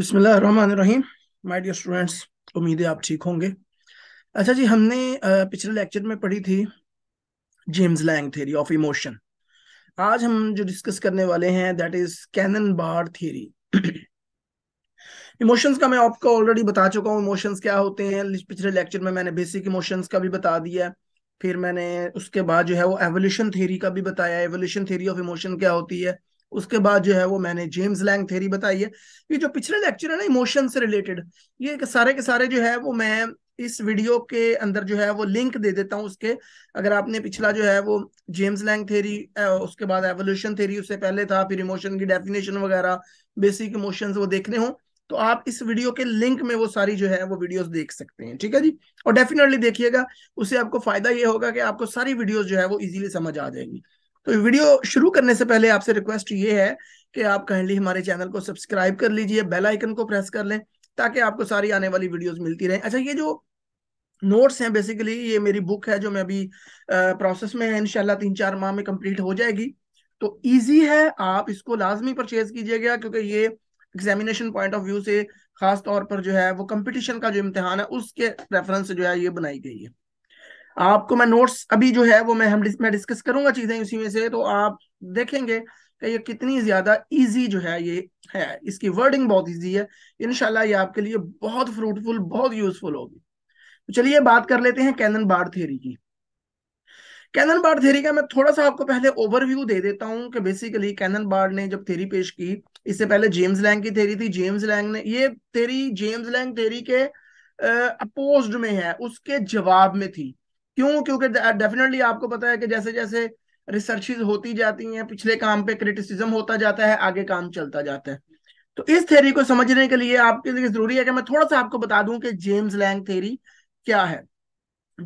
बसमीम my dear students उम्मीद है आप ठीक होंगे अच्छा जी हमने पिछले लेक्चर में पढ़ी थी James Lange theory of emotion आज हम जो डिस्कस करने वाले हैं that is Cannon Bard theory emotions का मैं आपको ऑलरेडी बता चुका हूँ इमोशंस क्या होते हैं पिछले लेक्चर में मैंने बेसिक इमोशंस का भी बता दिया फिर मैंने उसके बाद जो है वो एवोल्यूशन थ्योरी का भी बताया एवोल्यूशन थ्योरी ऑफ इमोशन क्या होती है उसके बाद जो है वो मैंने जेम्स लैंग थेरी बताई है ये जो पिछले लेक्चर है ना इमोशन से रिलेटेड ये के सारे के सारे जो है वो मैं इस वीडियो के अंदर जो है वो लिंक दे देता हूँ उसके अगर आपने पिछला जो है वो जेम्स लैंग थेरी उसके बाद एवोल्यूशन थेरी उससे पहले था फिर इमोशन की डेफिनेशन वगैरह बेसिक इमोशंस वो देखने हों तो आप इस वीडियो के लिंक में वो सारी जो है वो वीडियोस देख सकते हैं ठीक है जी और डेफिनेटली देखिएगा उससे आपको फायदा ये होगा कि आपको सारी वीडियोस जो है वो इजीली समझ आ जाएगी तो वीडियो शुरू करने से पहले आपसे रिक्वेस्ट ये है कि आप काइंडली हमारे चैनल को सब्सक्राइब कर लीजिए बेल आइकन को प्रेस कर लें ताकि आपको सारी आने वाली वीडियोस मिलती रहे अच्छा ये जो नोट्स हैं बेसिकली ये मेरी बुक है जो मैं अभी प्रोसेस में है इनशाला तीन चार माह में कंप्लीट हो जाएगी तो ईजी है आप इसको लाजमी परचेज कीजिएगा क्योंकि ये एग्जामिनेशन पॉइंट ऑफ व्यू से खास तौर पर जो है वो कंपटीशन का जो इम्तहान है उसके रेफरेंस से जो है ये बनाई गई है आपको मैं नोट्स अभी जो है वो मैं हम मैं डिस्कस करूंगा चीजें उसी में से तो आप देखेंगे कि ये कितनी ज्यादा इजी जो है ये है इसकी वर्डिंग बहुत इजी है इनशाला ये आपके लिए बहुत फ्रूटफुल बहुत यूजफुल होगी तो चलिए बात कर लेते हैं कैनन बार थेरी की कैनन बार थेरी का मैं थोड़ा सा आपको पहले ओवरव्यू दे देता हूं कि बेसिकली कैनन बार ने जब थेरी पेश की इससे पहले जेम्स लैंग की थेरी थी जेम्स लैंग ने ये थेरी जेम्स लैंग थेरी के अपोज्ड में है उसके जवाब में थी क्यों क्योंकि डेफिनेटली आपको पता है कि जैसे जैसे रिसर्चेज होती जाती हैं पिछले काम पे क्रिटिसिज्म होता जाता है आगे काम चलता जाता है तो इस थेरी को समझने के लिए आपके लिए जरूरी है कि मैं थोड़ा सा आपको बता दूं कि जेम्स लैंग थेरी क्या है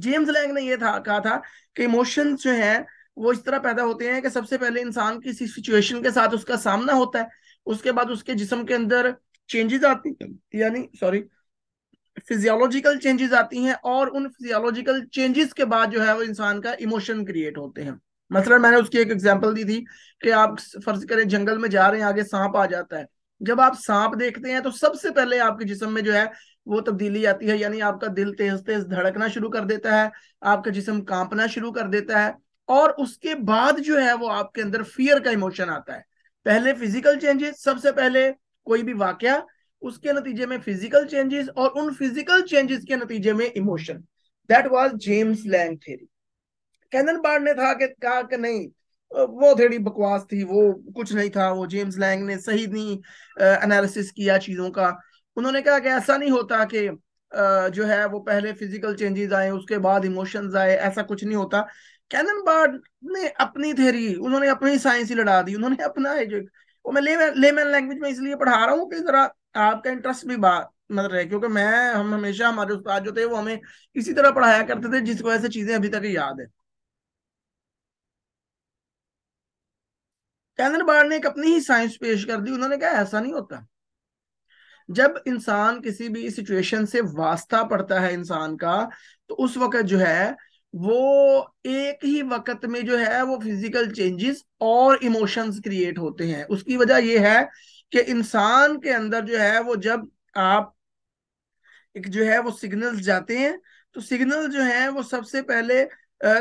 जेम्स लैंग ने यह था कहा था कि इमोशंस जो हैं वो इस तरह पैदा होते हैं कि सबसे पहले इंसान किसी सिचुएशन के साथ उसका सामना होता है उसके बाद उसके जिसम के अंदर चेंजेस आती यानी सॉरी फिजियोलॉजिकल चेंजेस आती हैं और उन फिजियोलॉजिकल चेंजेस के बाद जो है वो इंसान का इमोशन क्रिएट होते हैं मसलन मतलब मैंने उसकी एक एग्जांपल दी थी कि आप फर्ज करें जंगल में जा रहे हैं आगे सांप आ जाता है जब आप सांप देखते हैं तो सबसे पहले आपके जिसम में जो है वो तब्दीली आती है यानी आपका दिल तेज तेज धड़कना शुरू कर देता है आपका जिसम कांपना शुरू कर देता है और उसके बाद जो है वो आपके अंदर फियर का इमोशन आता है पहले फिजिकल चेंजेस सबसे पहले कोई भी वाकया उसके नतीजे में फिजिकल चेंजेस और उन फिजिकल चेंजेस के नतीजे में emotion that was James Lange theory Cannon Bard ने था कि कहा कि नहीं वो थोड़ी बकवास थी वो कुछ नहीं था वो जेम्स लैंग ने सही नहीं एनालिसिस किया चीज़ों का उन्होंने कहा कि ऐसा नहीं होता कि जो है वो पहले फिजिकल चेंजेस आए उसके बाद इमोशंस आए ऐसा कुछ नहीं होता कैनन बार्ड ने अपनी थेरी उन्होंने अपनी साइंस ही लड़ा दी उन्होंने अपना है जो वो मैं लेमैन लैंग्वेज में इसलिए पढ़ा रहा हूँ कि जरा आपका इंटरेस्ट भी बात मतलब है क्योंकि मैं हम हमेशा हमारे उस्ताद जो थे वो हमें इसी तरह पढ़ाया करते थे जिस वजह से चीजें अभी तक याद है कैनन बार ने एक अपनी ही साइंस पेश कर दी उन्होंने कहा ऐसा नहीं होता जब इंसान किसी भी सिचुएशन से वास्ता पड़ता है इंसान का तो उस वक्त जो है वो एक ही वक्त में जो है वो फिजिकल चेंजेस और इमोशंस क्रिएट होते हैं उसकी वजह यह है कि इंसान के अंदर जो है वो जब आप एक जो है वो सिग्नल्स जाते हैं तो सिग्नल जो है वो सबसे पहले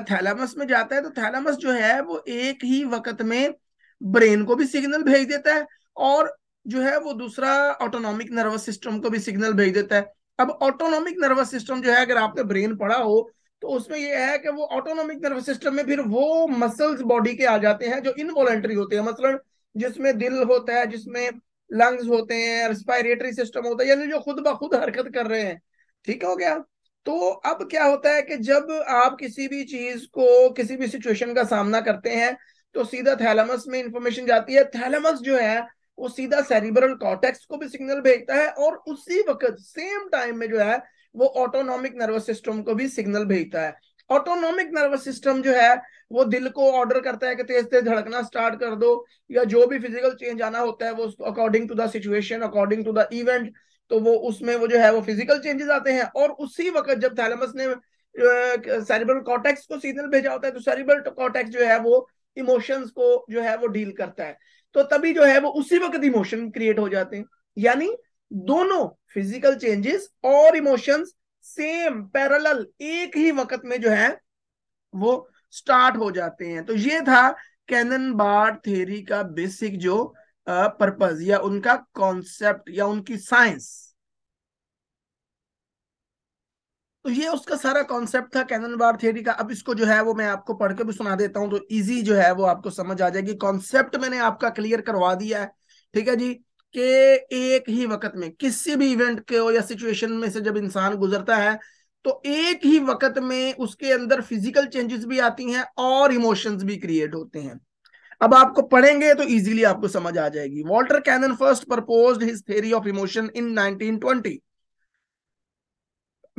थैलामस में जाता है तो थैलामस जो है वो एक ही वक्त में ब्रेन को भी सिग्नल भेज देता है और जो है वो दूसरा ऑटोनॉमिक नर्वस सिस्टम को भी सिग्नल भेज देता है अब ऑटोनॉमिक नर्वस सिस्टम जो है अगर आपने ब्रेन पढ़ा हो तो उसमें यह है कि वो ऑटोनॉमिक नर्वस सिस्टम में फिर वो मसल्स बॉडी के आ जाते हैं जो इनवॉलेंट्री होते हैं मसलन जिसमें दिल होता है जिसमें लंग्स होते हैं रेस्पायरेटरी सिस्टम होता है यानी जो खुद ब खुद हरकत कर रहे हैं ठीक हो गया तो अब क्या होता है कि जब आप किसी भी चीज को किसी भी सिचुएशन का सामना करते हैं तो सीधा थैलमस में इंफॉर्मेशन जाती है थैलमस जो है वो सीधा सेरिब्रल कॉटेक्स को भी सिग्नल भेजता है और उसी वक्त सेम टाइम में जो है वो ऑटोनॉमिक नर्वस सिस्टम को भी सिग्नल भेजता है ऑटोनॉमिक नर्वस सिस्टम जो है वो दिल को ऑर्डर करता है कि तेज तेज धड़कना स्टार्ट कर दो या जो भी फिजिकल चेंज आना होता है वो according to the situation according to the event तो वो उसमें वो जो है वो फिजिकल चेंजेस आते हैं और उसी वक्त जब थैलमस ने सेरिब्रल कॉटेक्स को सिग्नल भेजा होता है तो सेरिब्रल कॉटेक्स जो है वो इमोशंस को जो है वो डील करता है तो तभी जो है वो उसी वक्त इमोशन क्रिएट हो जाते हैं यानी दोनों फिजिकल चेंजेस और इमोशंस सेम पैरेलल एक ही वक्त में जो है वो स्टार्ट हो जाते हैं तो ये था कैनन बार थेरी का बेसिक जो पर्पज या उनका कॉन्सेप्ट या उनकी साइंस तो ये उसका सारा कॉन्सेप्ट था कैनन बार थ्योरी का अब इसको जो है वो मैं आपको पढ़ के भी सुना देता हूं तो इजी जो है वो आपको समझ आ जाएगी कॉन्सेप्ट मैंने आपका क्लियर करवा दिया है ठीक है जी के एक ही वक्त में किसी भी इवेंट के हो या सिचुएशन में से जब इंसान गुजरता है तो एक ही वक्त में उसके अंदर फिजिकल चेंजेस भी आती हैं और इमोशंस भी क्रिएट होते हैं अब आपको पढ़ेंगे तो इजीली आपको समझ आ जाएगी Walter Cannon first propose his theory of emotion in 1920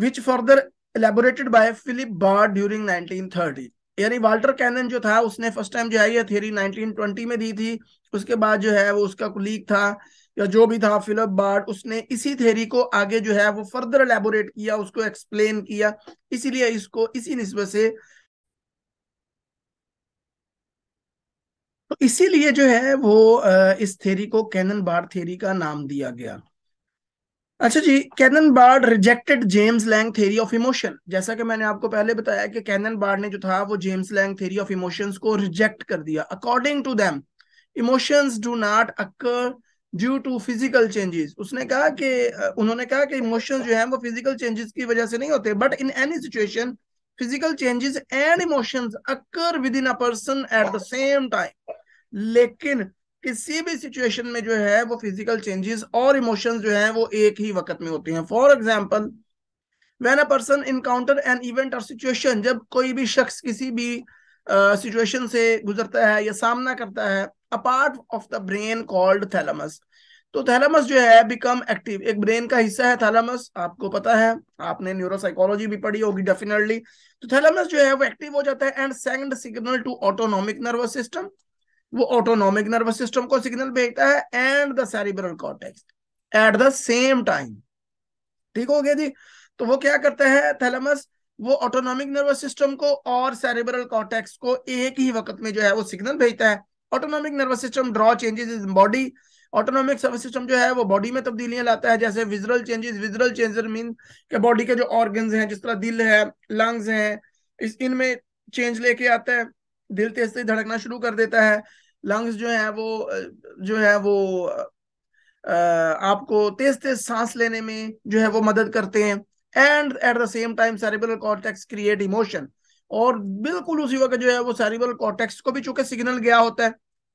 which further elaborated by Philip Bard during 1930 यानी वाल्टर कैनन जो था उसने फर्स्ट टाइम जो है ये थ्योरी 1920 में दी थी उसके बाद जो है वो उसका कुलीग था या जो भी था फिलप बार्ड उसने इसी थेरी को आगे जो है वो फर्दर एलेबोरेट किया उसको एक्सप्लेन किया इसीलिए इसको इसी नस्बत से तो इसीलिए जो है वो इस थेरी को कैनन बार्ड थेरी का नाम दिया गया अच्छा जी Cannon Bard rejected James Lange theory of emotion जैसा कि मैंने आपको पहले बताया कि कैनन बार्ड ने जो था वो James Lange theory of emotions को रिजेक्ट कर दिया according to them emotions do not occur due to physical changes उसने कहा कि उन्होंने कहा कि इमोशन जो है वो फिजिकल चेंजेस की वजह से नहीं होते but in any situation physical changes and emotion occur within a person at the same time लेकिन किसी भी सिचुएशन में जो है वो फिजिकल चेंजेस और इमोशंस जो है वो एक ही वक्त में होती हैं for example when a person encounter an event और सिचुएशन जब कोई भी शख्स किसी भी सिचुएशन से गुजरता है या सामना करता है a part of the brain called thalamus तो थैलमस जो है बिकम एक्टिव एक ब्रेन का हिस्सा है थैलमस आपको पता है आपने न्यूरोसाइकोलॉजी भी पढ़ी होगी डेफिनेटली तो थैलमस जो है वो एक्टिव हो जाता है and send signal to autonomic nervous system वो ऑटोनॉमिक नर्वस सिस्टम को सिग्नल भेजता है and the cerebral cortex at the same time ठीक हो गया जी तो वो क्या करता है थैलमस वो ऑटोनॉमिक नर्वस सिस्टम को और सेरेबरल कॉटेक्स को एक ही वक्त में जो है वो सिग्नल भेजता है autonomic nervous system draw changes in body autonomic service system जो है वो बॉडी में तब्दीलियां लाता है जैसे visceral changes visceral changer mean के बॉडी के जो ऑर्गन हैं जिस तरह दिल है लंग्स है इस इनमें चेंज लेके आता है दिल तेज से धड़कना शुरू कर देता है लंग्स जो है वो जो है वो आपको तेज तेज सांस लेने में जो है वो मदद करते हैं and at the same time cerebral cortex create emotion और बिल्कुल उसी वक्त जो है वो सेरिब्रल कॉर्टेक्स को भी चूंकि सिग्नल गया होता है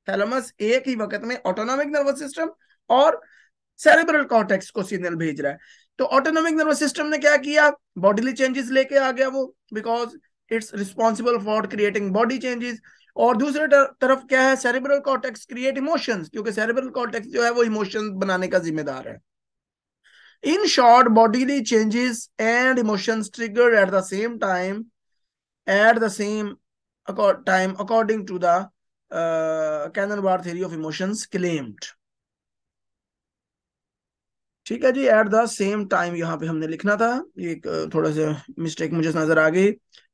थैलेमस एक ही वक्त में ऑटोनॉमिक नर्वस सिस्टम और सेरेब्रल कॉर्टेक्स को सिग्नल भेज रहा है तो ऑटोनॉमिक नर्वस सिस्टम ने क्या किया बॉडीली चेंजेस लेके आ गया वो because it's responsible for creating body changes और दूसरे तरफ क्या है सेरेब्रल कॉर्टेक्स क्रिएट इमोशंस क्योंकि सेरेब्रल कॉर्टेक्स जो है वो इमोशन बनाने का जिम्मेदार है In short, bodily changes and emotions triggered at the same time, at the same time, according to the uh, canon bar theory of emotions claimed. ठीक है जी एट द सेम टाइम यहाँ पे हमने लिखना था ये uh, थोड़ा सा मिस्टेक मुझे नजर आ गई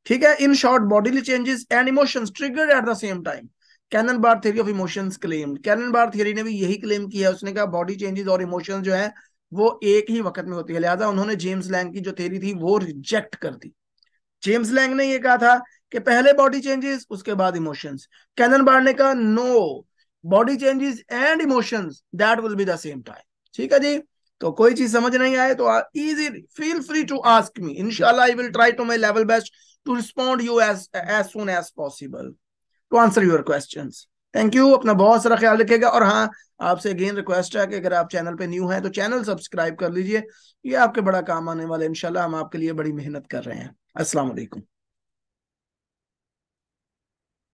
ठीक है in short bodily changes and emotions triggered at the same time Cannon Bard theory of emotions claimed Cannon Bard theory ने भी यही क्लेम किया उसने कहा बॉडी चेंजेस और इमोशंस जो है वो एक ही वक्त में होती है लिहाजा उन्होंने जेम्स लैंग की जो थेरी थी वो रिजेक्ट कर दी जेम्स लैंग ने ये कहा था कि पहले बॉडी चेंजेस उसके बाद इमोशंस कैनन बार ने कहा no body changes and emotions that will be the same time ठीक है जी तो कोई चीज समझ नहीं आए तो easy feel free to ask me इनशाला I will try to my level best to respond you as as soon as possible to answer your question thank you अपना बहुत सारा ख्याल रखेगा और हाँ आपसे अगेन रिक्वेस्ट है कि अगर आप चैनल पे न्यू हैं तो चैनल सब्सक्राइब कर लीजिए ये आपके बड़ा काम आने वाला है इनशाला हम आपके लिए बड़ी मेहनत कर रहे हैं असलम